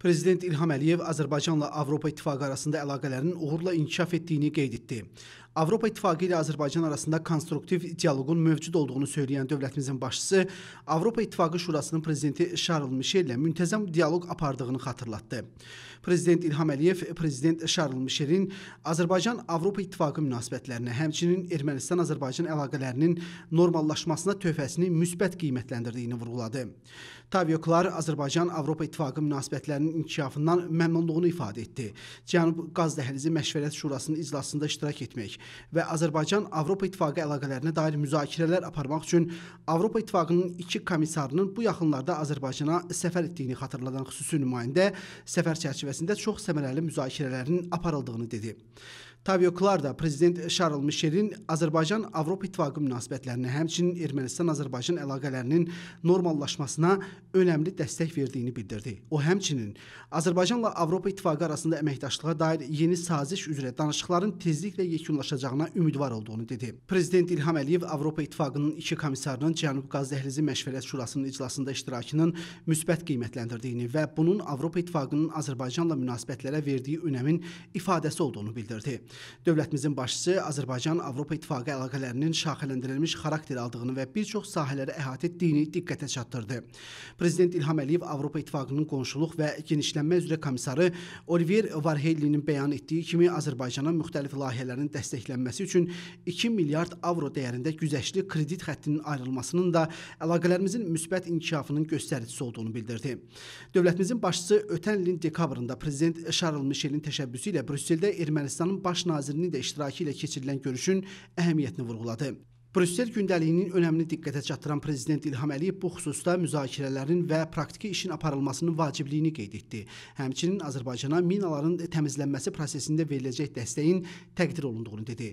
Prezident İlham Əliyev Azərbaycanla Avropa İttifaqı arasında əlaqələrin uğurla inkişaf etdiyini qeyd etdi. Avropa İttifaqı ilə Azərbaycan arasında konstruktiv dialoqun mövcud olduğunu söyləyən dövlətimizin başçısı Avropa İttifaqı Şurasının prezidenti Şarl Mişel ilə müntəzəm dialoq apardığını xatırlatdı. Prezident İlham Əliyev prezident Şarl Mişelin Azərbaycan-Avropa İttifaqı münasibətlərinə, həmçinin Ermənistan-Azərbaycan əlaqələrinin normallaşmasına töhfəsini müsbət qiymətləndirdiyini vurğuladı. Tavio Klar Azərbaycan-Avropa İttifaqı münasibətlərinin inkişafından məmnunluğunu ifadə etdi. Cənub Qaz Dəhlizi Məşvərət Şurasının iclasında iştirak etmək, və Azərbaycan-Avropa İttifaqı əlaqələrinə dair müzakirələr aparmaq üçün Avropa İttifaqının iki komissarının bu yaxınlarda Azərbaycana səfər etdiyini xatırladan xüsusi nümayəndə səfər çərçivəsində çox səmərəli müzakirələrin aparıldığını dedi. Tavio Klar da prezident Şarl Mişelin Azərbaycan-Avropa İttifaqı münasibətlərinə, həmçinin Ermənistan-Azərbaycan əlaqələrinin normallaşmasına önəmli dəstək verdiyini bildirdi. O həmçinin Azərbaycanla Avropa İttifaqı arasında əməkdaşlığa dair yeni saziş üzrə danışıqların tezliklə yekunlaşacağına ümidvar olduğunu dedi. Prezident İlham Əliyev Avropa İttifaqının iki komissarının Cənub Qaz Dəhlizi Məşvərət Şurasının iclasında iştirakının müsbət qiymətləndirdiyini və bunun Avropa İttifaqının Azərbaycanla münasibətlərə verdiyi önəmin ifadəsi olduğunu bildirdi. Dövlətimizin başçısı Azərbaycan-Avropa İttifaqı əlaqələrinin şaxələndirilmiş xarakter aldığını və bir çox sahələrə əhatə etdiyini diqqətə çatdırdı. Prezident İlham Əliyev Avropa İttifaqının qonşuluq və genişlənmə üzrə komissarı Olivier Varhelinin bəyan etdiyi kimi Azərbaycana müxtəlif layihələrin dəstəklənməsi üçün 2 milyard avro dəyərində güzəştli kredit xəttinin ayrılmasının da əlaqələrimizin müsbət inkişafının göstəricisi olduğunu bildirdi. Dövlətimizin başçısı ötən ilin dekabrında prezident Charles Michelin təşəbbüsü ilə Brüsseldə Ermənistanın baş Baş nazirinin də iştirakı ilə keçirilən görüşün əhəmiyyətini vurğuladı. Brüssel gündəliyinin önəmini diqqətə çatdıran prezident İlham Əliyev bu xüsusda müzakirələrin və praktiki işin aparılmasının vacibliyini qeyd etdi. Həmçinin Azərbaycana minaların təmizlənməsi prosesində veriləcək dəstəyin təqdir olunduğunu dedi.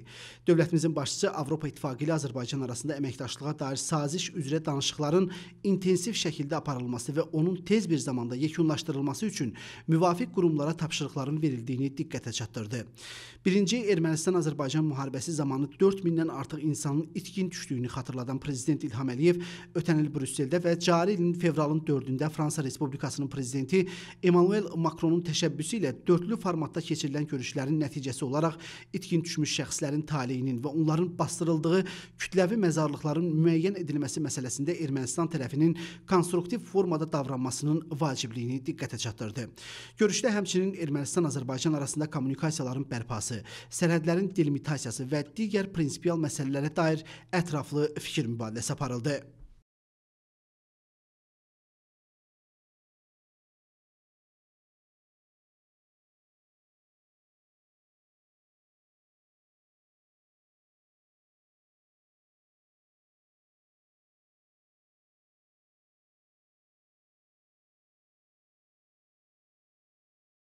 Dövlətimizin başçısı Avropa İttifaqı ilə Azərbaycan arasında əməkdaşlığa dair saziş üzrə danışıqların intensiv şəkildə aparılması və onun tez bir zamanda yekunlaşdırılması üçün müvafiq qurumlara tapşırıqların verildiyini diqqətə çatdırdı. Birinci Ermənistan-Azərbaycan müharibəsi zamanı 4000-dən artıq insanın iç itkin düşdüyünü xatırladan prezident İlham Əliyev ötən il Brüsseldə və cari ilin fevralın 4-də Fransa Respublikasının prezidenti Emmanuel Macronun təşəbbüsü ilə dördlü formatda keçirilən görüşlərin nəticəsi olaraq itkin düşmüş şəxslərin taleyinin və onların bastırıldığı kütləvi məzarlıqların müəyyən edilməsi məsələsində Ermənistan tərəfinin konstruktiv formada davranmasının vacibliyini diqqətə çatdırdı. Görüşdə həmçinin Ermənistan-Azərbaycan arasında kommunikasiyaların bərpası, sərhədlərin delimitasiyası və digər prinsipial məsələlərə dair ətraflı fikir mübadiləsi aparıldı.